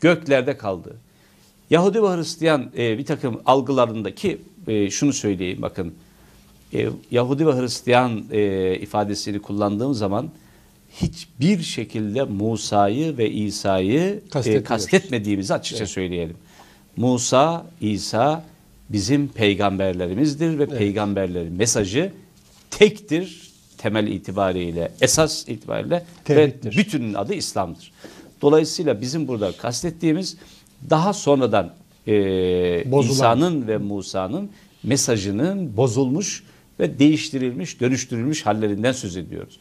göklerde kaldı. Yahudi ve Hristiyan e, bir takım algılarındaki e, şunu söyleyeyim bakın. E, Yahudi ve Hristiyan e, ifadesini kullandığım zaman hiçbir şekilde Musa'yı ve İsa'yı e, kastetmediğimizi açıkça evet. söyleyelim. Musa, İsa bizim peygamberlerimizdir ve evet. peygamberlerin mesajı tektir temel itibariyle, esas itibariyle Tevhiddir. ve bütünün adı İslam'dır. Dolayısıyla bizim burada kastettiğimiz daha sonradan e, İsa'nın ve Musa'nın mesajının bozulmuş ve değiştirilmiş, dönüştürülmüş hallerinden söz ediyoruz.